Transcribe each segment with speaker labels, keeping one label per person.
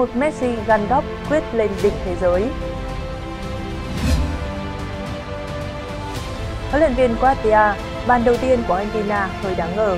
Speaker 1: một Messi gắn Gandop quyết lên đỉnh thế giới. Huấn luyện viên Quartia, bàn đầu tiên của Argentina hơi đáng ngờ.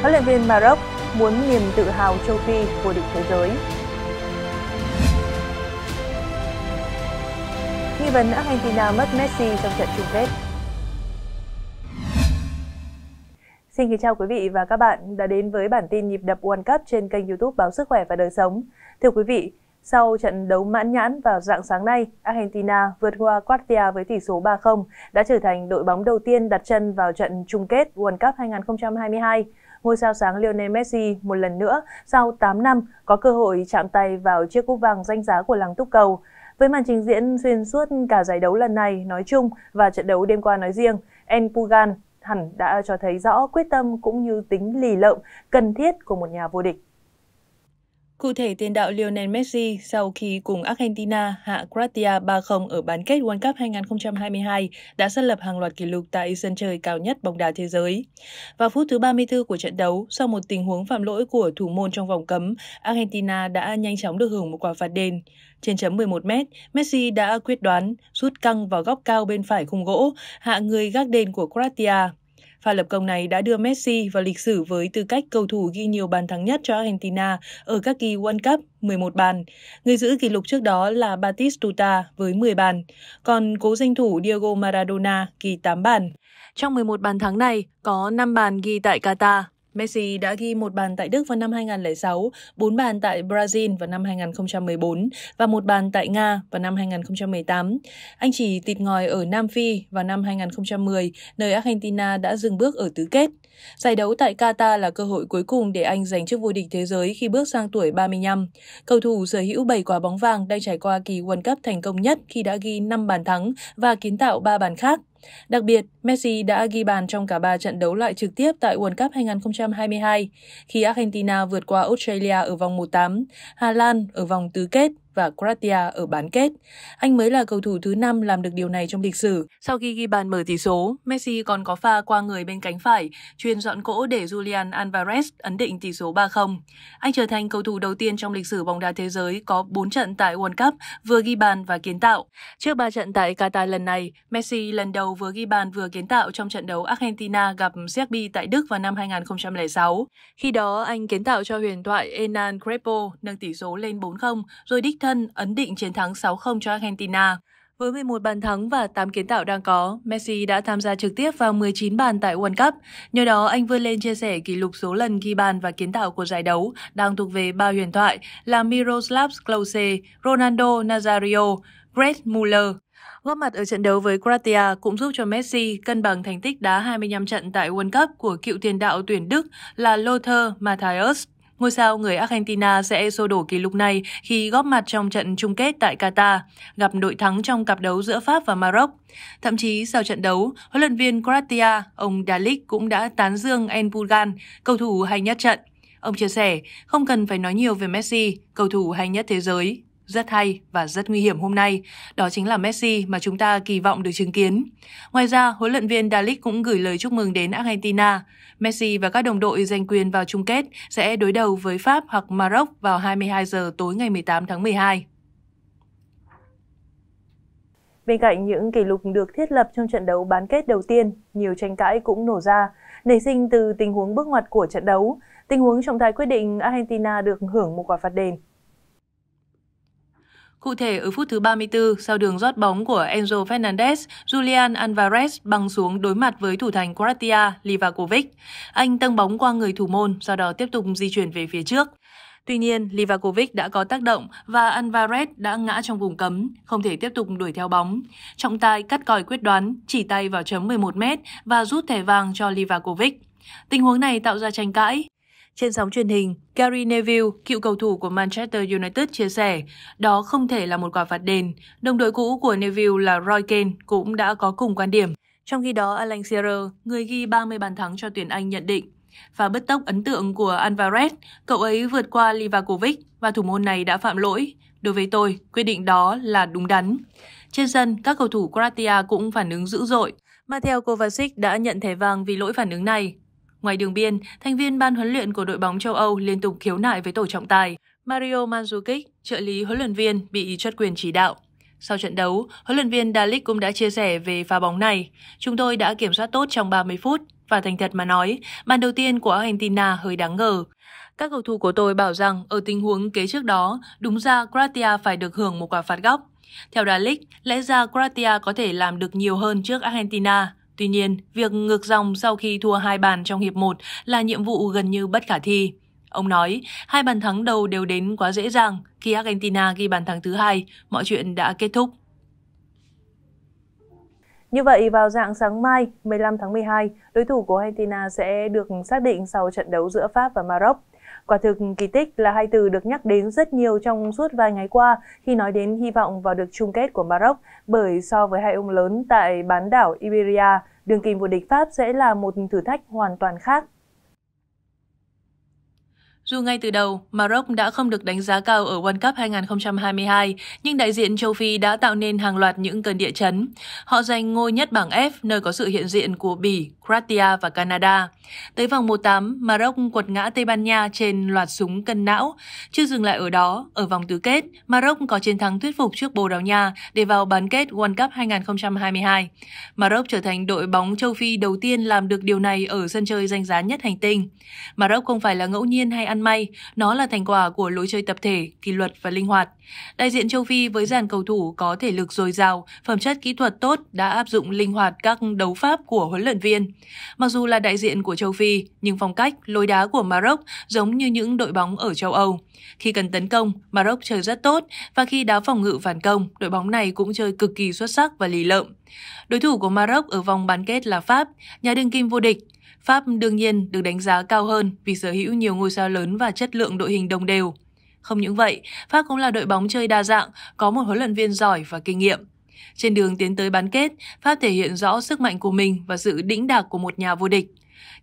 Speaker 1: Huấn luyện viên Maroc muốn niềm tự hào châu Phi vô địch thế giới. Nghi vấn Argentina mất Messi trong trận chung kết Xin kính chào quý vị và các bạn đã đến với bản tin nhịp đập World Cup trên kênh youtube Báo Sức Khỏe và Đời Sống. Thưa quý vị, sau trận đấu mãn nhãn vào dạng sáng nay, Argentina vượt qua Croatia với tỷ số 3-0, đã trở thành đội bóng đầu tiên đặt chân vào trận chung kết World Cup 2022. Ngôi sao sáng Lionel Messi một lần nữa sau 8 năm có cơ hội chạm tay vào chiếc cúp vàng danh giá của làng túc cầu. Với màn trình diễn xuyên suốt cả giải đấu lần này nói chung và trận đấu đêm qua nói riêng, En Pugan hẳn đã cho thấy rõ quyết tâm cũng như tính lì lợm cần thiết của một nhà vô địch. Cụ thể, tiền đạo Lionel Messi sau khi cùng Argentina hạ Croatia 3-0 ở bán kết World Cup 2022 đã xác lập hàng loạt kỷ lục tại sân chơi cao nhất bóng đá thế giới. Vào phút thứ 34 của trận đấu, sau một tình huống phạm lỗi của thủ môn trong vòng cấm, Argentina đã nhanh chóng được hưởng một quả phạt đền. Trên chấm 11 mét, Messi đã quyết đoán rút căng vào góc cao bên phải khung gỗ, hạ người gác đền của Croatia. Pha lập công này đã đưa Messi vào lịch sử với tư cách cầu thủ ghi nhiều bàn thắng nhất cho Argentina ở các kỳ World Cup 11 bàn. Người giữ kỷ lục trước đó là Batistuta với 10 bàn, còn cố danh thủ Diego Maradona ghi 8 bàn. Trong 11 bàn thắng này, có 5 bàn ghi tại Qatar. Messi đã ghi một bàn tại Đức vào năm 2006, bốn bàn tại Brazil vào năm 2014 và một bàn tại Nga vào năm 2018. Anh chỉ tịt ngòi ở Nam Phi vào năm 2010, nơi Argentina đã dừng bước ở tứ kết. Giải đấu tại Qatar là cơ hội cuối cùng để anh giành chức vô địch thế giới khi bước sang tuổi 35. Cầu thủ sở hữu 7 quả bóng vàng đang trải qua kỳ World Cup thành công nhất khi đã ghi 5 bàn thắng và kiến tạo 3 bàn khác. Đặc biệt, Messi đã ghi bàn trong cả 3 trận đấu loại trực tiếp tại World Cup 2022 khi Argentina vượt qua Australia ở vòng 1/8, Hà Lan ở vòng tứ kết và Croatia ở bán kết. Anh mới là cầu thủ thứ 5 làm được điều này trong lịch sử. Sau khi ghi bàn mở tỷ số, Messi còn có pha qua người bên cánh phải, truyền dọn cỗ để Julian Alvarez ấn định tỷ số 3-0. Anh trở thành cầu thủ đầu tiên trong lịch sử bóng đá thế giới có 4 trận tại World Cup vừa ghi bàn và kiến tạo. Trước 3 trận tại Qatar lần này, Messi lần đầu vừa ghi bàn vừa kiến tạo trong trận đấu Argentina gặp Serbia tại Đức vào năm 2006. Khi đó, anh kiến tạo cho huyền thoại Enan Crepo nâng tỷ số lên 4-0 rồi đích thân ấn định chiến thắng 6-0 cho Argentina. Với 11 bàn thắng và 8 kiến tạo đang có, Messi đã tham gia trực tiếp vào 19 bàn tại World Cup. Nhờ đó, anh vươn lên chia sẻ kỷ lục số lần ghi bàn và kiến tạo của giải đấu đang thuộc về ba huyền thoại là Miroslav Klose, Ronaldo Nazario, Greg Muller. Góp mặt ở trận đấu với Croatia cũng giúp cho Messi cân bằng thành tích đá 25 trận tại World Cup của cựu tiền đạo tuyển Đức là Lothar Matthäus. Ngôi sao người Argentina sẽ xô đổ kỷ lục này khi góp mặt trong trận chung kết tại Qatar, gặp đội thắng trong cặp đấu giữa Pháp và Maroc. Thậm chí sau trận đấu, huấn luyện viên Croatia, ông Dalic cũng đã tán dương Enbulgan, cầu thủ hay nhất trận. Ông chia sẻ, không cần phải nói nhiều về Messi, cầu thủ hay nhất thế giới rất hay và rất nguy hiểm hôm nay, đó chính là Messi mà chúng ta kỳ vọng được chứng kiến. Ngoài ra, huấn luyện viên Dalic cũng gửi lời chúc mừng đến Argentina. Messi và các đồng đội giành quyền vào chung kết sẽ đối đầu với Pháp hoặc Maroc vào 22 giờ tối ngày 18 tháng 12. Bên cạnh những kỷ lục được thiết lập trong trận đấu bán kết đầu tiên, nhiều tranh cãi cũng nổ ra, nảy sinh từ tình huống bước ngoặt của trận đấu, tình huống trọng tài quyết định Argentina được hưởng một quả phạt đền. Cụ thể, ở phút thứ 34, sau đường rót bóng của Enzo Fernandez, Julian Alvarez băng xuống đối mặt với thủ thành Croatia Livakovic. Anh tăng bóng qua người thủ môn, sau đó tiếp tục di chuyển về phía trước. Tuy nhiên, Livakovic đã có tác động và Alvarez đã ngã trong vùng cấm, không thể tiếp tục đuổi theo bóng. Trọng tài cắt còi quyết đoán, chỉ tay vào chấm 11m và rút thẻ vàng cho Livakovic. Tình huống này tạo ra tranh cãi, trên sóng truyền hình, Gary Neville, cựu cầu thủ của Manchester United chia sẻ, đó không thể là một quả phạt đền. Đồng đội cũ của Neville là Roy Kane cũng đã có cùng quan điểm. Trong khi đó, Alan Shearer, người ghi 30 bàn thắng cho tuyển Anh nhận định, và bất tốc ấn tượng của Alvarez, cậu ấy vượt qua Livakovic và thủ môn này đã phạm lỗi. Đối với tôi, quyết định đó là đúng đắn. Trên sân, các cầu thủ Croatia cũng phản ứng dữ dội. Mateo Kovacic đã nhận thẻ vàng vì lỗi phản ứng này. Ngoài đường biên, thành viên ban huấn luyện của đội bóng châu Âu liên tục khiếu nại với tổ trọng tài. Mario Mandzukic, trợ lý huấn luyện viên, bị truất quyền chỉ đạo. Sau trận đấu, huấn luyện viên Dalic cũng đã chia sẻ về pha bóng này. Chúng tôi đã kiểm soát tốt trong 30 phút và thành thật mà nói, bàn đầu tiên của Argentina hơi đáng ngờ. Các cầu thủ của tôi bảo rằng ở tình huống kế trước đó, đúng ra Croatia phải được hưởng một quả phạt góc. Theo Dalic, lẽ ra Croatia có thể làm được nhiều hơn trước Argentina. Tuy nhiên, việc ngược dòng sau khi thua hai bàn trong hiệp 1 là nhiệm vụ gần như bất khả thi. Ông nói, hai bàn thắng đầu đều đến quá dễ dàng, khi Argentina ghi bàn thắng thứ hai, mọi chuyện đã kết thúc. Như vậy, vào dạng sáng mai, 15 tháng 12, đối thủ của Argentina sẽ được xác định sau trận đấu giữa Pháp và Maroc. Quả thực kỳ tích là hai từ được nhắc đến rất nhiều trong suốt vài ngày qua khi nói đến hy vọng vào được chung kết của Maroc bởi so với hai ông lớn tại bán đảo Iberia, đường kim vô địch Pháp sẽ là một thử thách hoàn toàn khác. Dù ngay từ đầu, Maroc đã không được đánh giá cao ở World Cup 2022, nhưng đại diện châu Phi đã tạo nên hàng loạt những cơn địa chấn. Họ giành ngôi nhất bảng F nơi có sự hiện diện của Bỉ, Croatia và Canada. Tới vòng 1-8, Maroc quật ngã Tây Ban Nha trên loạt súng cân não. Chưa dừng lại ở đó, ở vòng tứ kết, Maroc có chiến thắng thuyết phục trước Bồ Đào Nha để vào bán kết World Cup 2022. Maroc trở thành đội bóng châu Phi đầu tiên làm được điều này ở sân chơi danh giá nhất hành tinh. Maroc không phải là ngẫu nhiên hay ăn may, nó là thành quả của lối chơi tập thể, kỷ luật và linh hoạt. Đại diện châu Phi với dàn cầu thủ có thể lực dồi dào, phẩm chất kỹ thuật tốt đã áp dụng linh hoạt các đấu pháp của huấn luyện viên. Mặc dù là đại diện của châu Phi, nhưng phong cách, lối đá của Maroc giống như những đội bóng ở châu Âu. Khi cần tấn công, Maroc chơi rất tốt và khi đá phòng ngự phản công, đội bóng này cũng chơi cực kỳ xuất sắc và lì lợm. Đối thủ của Maroc ở vòng bán kết là Pháp, nhà đương kim vô địch Pháp đương nhiên được đánh giá cao hơn vì sở hữu nhiều ngôi sao lớn và chất lượng đội hình đồng đều. Không những vậy, Pháp cũng là đội bóng chơi đa dạng, có một huấn luyện viên giỏi và kinh nghiệm. Trên đường tiến tới bán kết, Pháp thể hiện rõ sức mạnh của mình và sự đĩnh đạc của một nhà vô địch.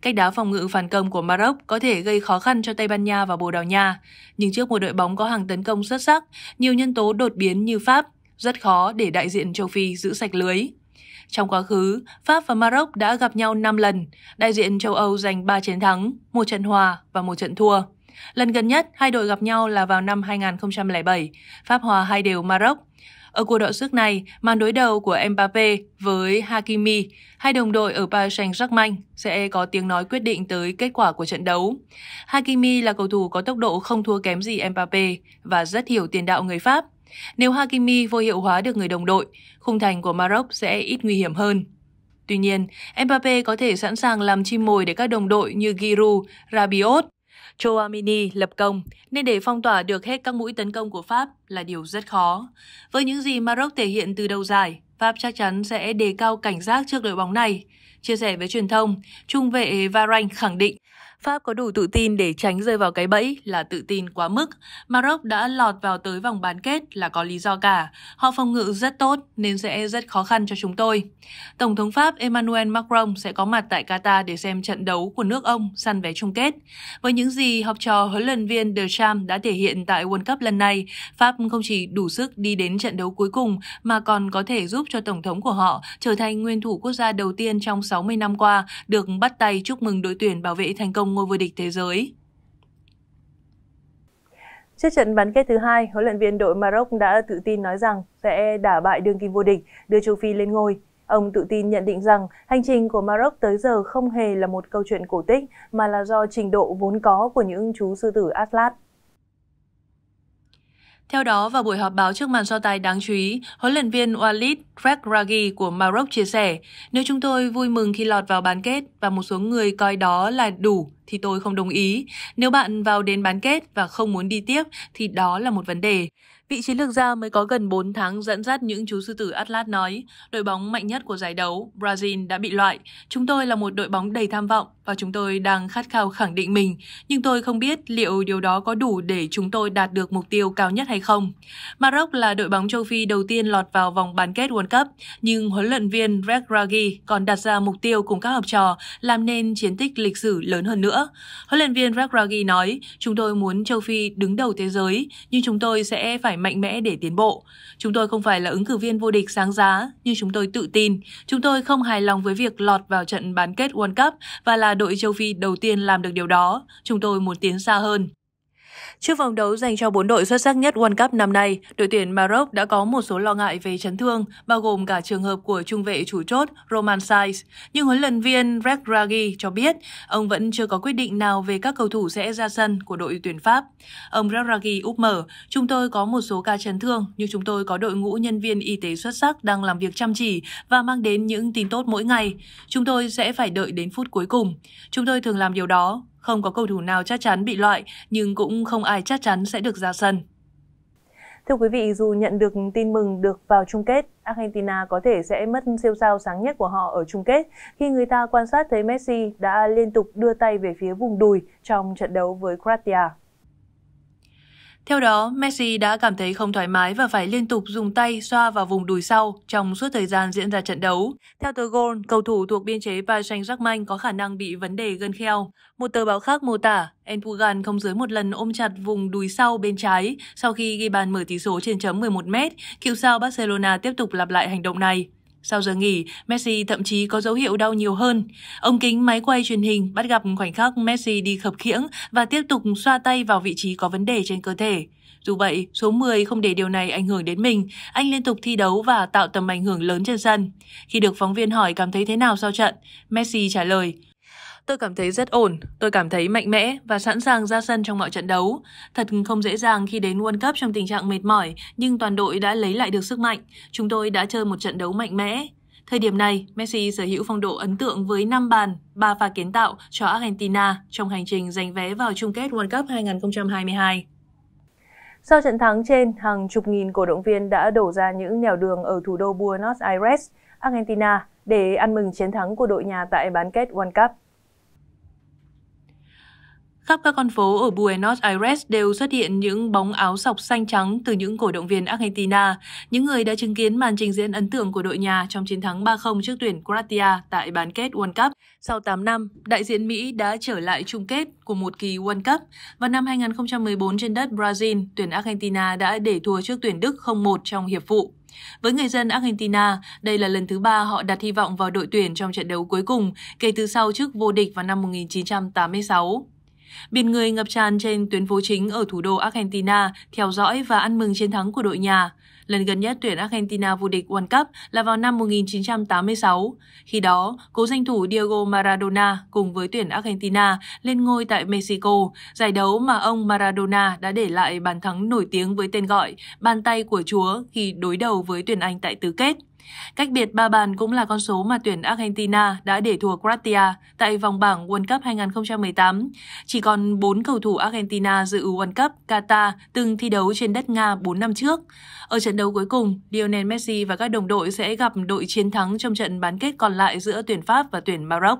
Speaker 1: Cách đá phòng ngự phản công của Maroc có thể gây khó khăn cho Tây Ban Nha và Bồ Đào Nha, nhưng trước một đội bóng có hàng tấn công xuất sắc, nhiều nhân tố đột biến như Pháp, rất khó để đại diện châu Phi giữ sạch lưới. Trong quá khứ, Pháp và Maroc đã gặp nhau 5 lần, đại diện châu Âu giành 3 chiến thắng, một trận hòa và một trận thua. Lần gần nhất, hai đội gặp nhau là vào năm 2007, Pháp hòa hai đều Maroc. Ở cuộc đọ sức này, màn đối đầu của Mbappe với Hakimi, hai đồng đội ở Paris Saint-Germain, sẽ có tiếng nói quyết định tới kết quả của trận đấu. Hakimi là cầu thủ có tốc độ không thua kém gì Mbappe và rất hiểu tiền đạo người Pháp. Nếu Hakimi vô hiệu hóa được người đồng đội, khung thành của Maroc sẽ ít nguy hiểm hơn. Tuy nhiên, Mbappe có thể sẵn sàng làm chim mồi để các đồng đội như Giroud, Rabiot, Chouamini lập công, nên để phong tỏa được hết các mũi tấn công của Pháp là điều rất khó. Với những gì Maroc thể hiện từ đầu giải, Pháp chắc chắn sẽ đề cao cảnh giác trước đội bóng này. Chia sẻ với truyền thông, trung vệ Varane khẳng định Pháp có đủ tự tin để tránh rơi vào cái bẫy là tự tin quá mức. Maroc đã lọt vào tới vòng bán kết là có lý do cả. Họ phòng ngự rất tốt nên sẽ rất khó khăn cho chúng tôi. Tổng thống Pháp Emmanuel Macron sẽ có mặt tại Qatar để xem trận đấu của nước ông săn vé chung kết. Với những gì học trò huấn luyện viên De Cham đã thể hiện tại World Cup lần này, Pháp không chỉ đủ sức đi đến trận đấu cuối cùng mà còn có thể giúp cho tổng thống của họ trở thành nguyên thủ quốc gia đầu tiên trong 60 năm qua được bắt tay chúc mừng đội tuyển bảo vệ thành công ngôi vô địch thế giới. Trước trận bán kết thứ hai, huấn luyện viên đội Maroc đã tự tin nói rằng sẽ đả bại đương kim vô địch, đưa châu Phi lên ngôi. Ông tự tin nhận định rằng hành trình của Maroc tới giờ không hề là một câu chuyện cổ tích mà là do trình độ vốn có của những chú sư tử Atlas. Theo đó, vào buổi họp báo trước màn so tài đáng chú ý, huấn luyện viên Walid Regragui của Maroc chia sẻ, nếu chúng tôi vui mừng khi lọt vào bán kết và một số người coi đó là đủ thì tôi không đồng ý. Nếu bạn vào đến bán kết và không muốn đi tiếp thì đó là một vấn đề. Vị chiến lược gia mới có gần 4 tháng dẫn dắt những chú sư tử Atlas nói, đội bóng mạnh nhất của giải đấu, Brazil đã bị loại. Chúng tôi là một đội bóng đầy tham vọng, và chúng tôi đang khát khao khẳng định mình, nhưng tôi không biết liệu điều đó có đủ để chúng tôi đạt được mục tiêu cao nhất hay không. Maroc là đội bóng châu Phi đầu tiên lọt vào vòng bán kết World Cup, nhưng huấn luyện viên Greg Raghi còn đặt ra mục tiêu cùng các học trò làm nên chiến tích lịch sử lớn hơn nữa. Huấn luyện viên Greg Raghi nói, chúng tôi muốn châu Phi đứng đầu thế giới, nhưng chúng tôi sẽ phải mạnh mẽ để tiến bộ. Chúng tôi không phải là ứng cử viên vô địch sáng giá, nhưng chúng tôi tự tin. Chúng tôi không hài lòng với việc lọt vào trận bán kết World Cup và là là đội châu Phi đầu tiên làm được điều đó, chúng tôi muốn tiến xa hơn. Trước vòng đấu dành cho bốn đội xuất sắc nhất World Cup năm nay, đội tuyển Maroc đã có một số lo ngại về chấn thương, bao gồm cả trường hợp của trung vệ chủ chốt Roman Saiz. Nhưng huấn luyện viên Rek Ragi cho biết ông vẫn chưa có quyết định nào về các cầu thủ sẽ ra sân của đội tuyển Pháp. Ông Rek Ragi úp mở, chúng tôi có một số ca chấn thương, nhưng chúng tôi có đội ngũ nhân viên y tế xuất sắc đang làm việc chăm chỉ và mang đến những tin tốt mỗi ngày. Chúng tôi sẽ phải đợi đến phút cuối cùng. Chúng tôi thường làm điều đó, không có cầu thủ nào chắc chắn bị loại, nhưng cũng không ai chắc chắn sẽ được ra sân. Thưa quý vị, dù nhận được tin mừng được vào chung kết, Argentina có thể sẽ mất siêu sao sáng nhất của họ ở chung kết khi người ta quan sát thấy Messi đã liên tục đưa tay về phía vùng đùi trong trận đấu với Croatia. Theo đó, Messi đã cảm thấy không thoải mái và phải liên tục dùng tay xoa vào vùng đùi sau trong suốt thời gian diễn ra trận đấu. Theo tờ Goal, cầu thủ thuộc biên chế Paris Saint-Germain có khả năng bị vấn đề gân kheo. Một tờ báo khác mô tả, Enpugan không dưới một lần ôm chặt vùng đùi sau bên trái sau khi ghi bàn mở tỷ số trên chấm 11 m. Cựu sao Barcelona tiếp tục lặp lại hành động này. Sau giờ nghỉ, Messi thậm chí có dấu hiệu đau nhiều hơn. Ông kính máy quay truyền hình bắt gặp khoảnh khắc Messi đi khập khiễng và tiếp tục xoa tay vào vị trí có vấn đề trên cơ thể. Dù vậy, số 10 không để điều này ảnh hưởng đến mình, anh liên tục thi đấu và tạo tầm ảnh hưởng lớn trên sân. Khi được phóng viên hỏi cảm thấy thế nào sau trận, Messi trả lời – Tôi cảm thấy rất ổn, tôi cảm thấy mạnh mẽ và sẵn sàng ra sân trong mọi trận đấu. Thật không dễ dàng khi đến World Cup trong tình trạng mệt mỏi, nhưng toàn đội đã lấy lại được sức mạnh. Chúng tôi đã chơi một trận đấu mạnh mẽ. Thời điểm này, Messi sở hữu phong độ ấn tượng với 5 bàn, 3 pha kiến tạo cho Argentina trong hành trình giành vé vào chung kết World Cup 2022. Sau trận thắng trên, hàng chục nghìn cổ động viên đã đổ ra những nẻo đường ở thủ đô Buenos Aires, Argentina để ăn mừng chiến thắng của đội nhà tại bán kết World Cup. Khắp các con phố ở Buenos Aires đều xuất hiện những bóng áo sọc xanh trắng từ những cổ động viên Argentina, những người đã chứng kiến màn trình diễn ấn tượng của đội nhà trong chiến thắng 3-0 trước tuyển Croatia tại bán kết World Cup. Sau 8 năm, đại diện Mỹ đã trở lại chung kết của một kỳ World Cup. Vào năm 2014 trên đất Brazil, tuyển Argentina đã để thua trước tuyển Đức 0-1 trong hiệp phụ. Với người dân Argentina, đây là lần thứ ba họ đặt hy vọng vào đội tuyển trong trận đấu cuối cùng kể từ sau chức vô địch vào năm 1986. Biển người ngập tràn trên tuyến phố chính ở thủ đô Argentina theo dõi và ăn mừng chiến thắng của đội nhà. Lần gần nhất tuyển Argentina vô địch World Cup là vào năm 1986. Khi đó, cố danh thủ Diego Maradona cùng với tuyển Argentina lên ngôi tại Mexico, giải đấu mà ông Maradona đã để lại bàn thắng nổi tiếng với tên gọi bàn tay của Chúa khi đối đầu với tuyển Anh tại tứ kết. Cách biệt 3 bàn cũng là con số mà tuyển Argentina đã để thua Croatia tại vòng bảng World Cup 2018. Chỉ còn 4 cầu thủ Argentina dự World Cup Qatar từng thi đấu trên đất Nga 4 năm trước. Ở trận đấu cuối cùng, Lionel Messi và các đồng đội sẽ gặp đội chiến thắng trong trận bán kết còn lại giữa tuyển Pháp và tuyển Maroc.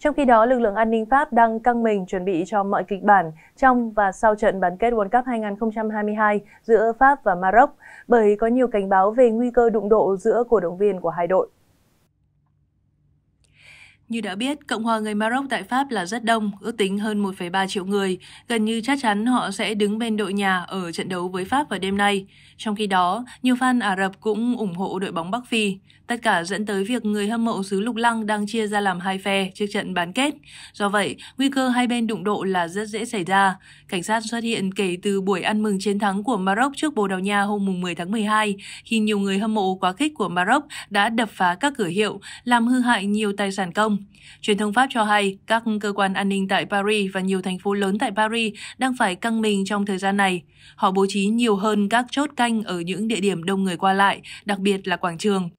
Speaker 1: Trong khi đó, lực lượng an ninh Pháp đang căng mình chuẩn bị cho mọi kịch bản trong và sau trận bán kết World Cup 2022 giữa Pháp và Maroc, bởi có nhiều cảnh báo về nguy cơ đụng độ giữa cổ động viên của hai đội. Như đã biết, Cộng hòa người Maroc tại Pháp là rất đông, ước tính hơn 1,3 triệu người. Gần như chắc chắn họ sẽ đứng bên đội nhà ở trận đấu với Pháp vào đêm nay. Trong khi đó, nhiều fan Ả Rập cũng ủng hộ đội bóng Bắc Phi. Tất cả dẫn tới việc người hâm mộ xứ Lục Lăng đang chia ra làm hai phe trước trận bán kết. Do vậy, nguy cơ hai bên đụng độ là rất dễ xảy ra. Cảnh sát xuất hiện kể từ buổi ăn mừng chiến thắng của Maroc trước Bồ Đào Nha hôm 10 tháng 12, khi nhiều người hâm mộ quá khích của Maroc đã đập phá các cửa hiệu, làm hư hại nhiều tài sản công Truyền thông Pháp cho hay các cơ quan an ninh tại Paris và nhiều thành phố lớn tại Paris đang phải căng mình trong thời gian này. Họ bố trí nhiều hơn các chốt canh ở những địa điểm đông người qua lại, đặc biệt là quảng trường.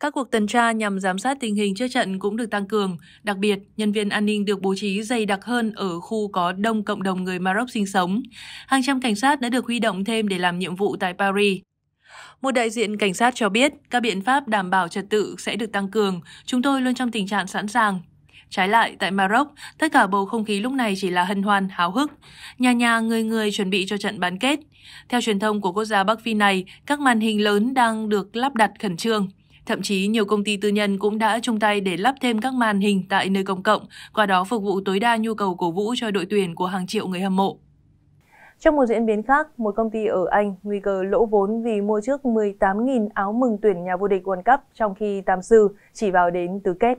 Speaker 1: Các cuộc tuần tra nhằm giám sát tình hình trước trận cũng được tăng cường, đặc biệt nhân viên an ninh được bố trí dày đặc hơn ở khu có đông cộng đồng người Maroc sinh sống. Hàng trăm cảnh sát đã được huy động thêm để làm nhiệm vụ tại Paris. Một đại diện cảnh sát cho biết các biện pháp đảm bảo trật tự sẽ được tăng cường, chúng tôi luôn trong tình trạng sẵn sàng. Trái lại, tại Maroc, tất cả bầu không khí lúc này chỉ là hân hoan, háo hức. Nhà nhà người người chuẩn bị cho trận bán kết. Theo truyền thông của quốc gia Bắc Phi này, các màn hình lớn đang được lắp đặt khẩn trương. Thậm chí nhiều công ty tư nhân cũng đã chung tay để lắp thêm các màn hình tại nơi công cộng, qua đó phục vụ tối đa nhu cầu cổ vũ cho đội tuyển của hàng triệu người hâm mộ. Trong một diễn biến khác, một công ty ở Anh nguy cơ lỗ vốn vì mua trước 18.000 áo mừng tuyển nhà vô địch World Cup trong khi Tam Sư chỉ vào đến tứ kết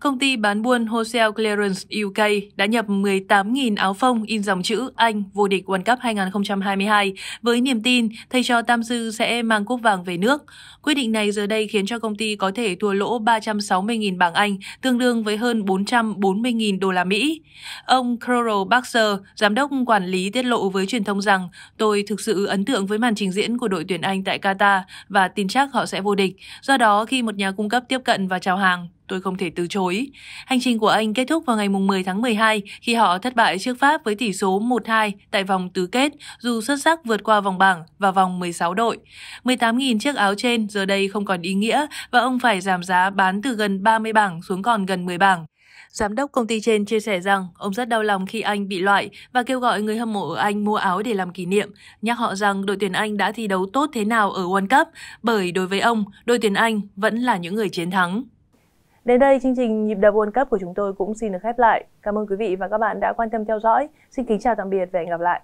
Speaker 1: công ty bán buôn Wholesale Clearance UK đã nhập 18.000 áo phông in dòng chữ Anh vô địch World Cup 2022 với niềm tin thầy trò tam sư sẽ mang cúp vàng về nước. Quyết định này giờ đây khiến cho công ty có thể thua lỗ 360.000 bảng Anh, tương đương với hơn 440.000 đô la Mỹ. Ông Crowell Baxter, giám đốc quản lý tiết lộ với truyền thông rằng Tôi thực sự ấn tượng với màn trình diễn của đội tuyển Anh tại Qatar và tin chắc họ sẽ vô địch. Do đó, khi một nhà cung cấp tiếp cận và chào hàng, tôi không thể từ chối. Hành trình của Anh kết thúc vào ngày 10 tháng 12 khi họ thất bại trước Pháp với tỷ số 1-2 tại vòng tứ kết, dù xuất sắc vượt qua vòng bảng và vòng 16 đội. 18.000 chiếc áo trên giờ đây không còn ý nghĩa và ông phải giảm giá bán từ gần 30 bảng xuống còn gần 10 bảng. Giám đốc công ty trên chia sẻ rằng ông rất đau lòng khi Anh bị loại và kêu gọi người hâm mộ ở Anh mua áo để làm kỷ niệm, nhắc họ rằng đội tuyển Anh đã thi đấu tốt thế nào ở World Cup, bởi đối với ông, đội tuyển Anh vẫn là những người chiến thắng. Đến đây, chương trình Nhịp đập World Cup của chúng tôi cũng xin được khép lại. Cảm ơn quý vị và các bạn đã quan tâm theo dõi. Xin kính chào tạm biệt và hẹn gặp lại.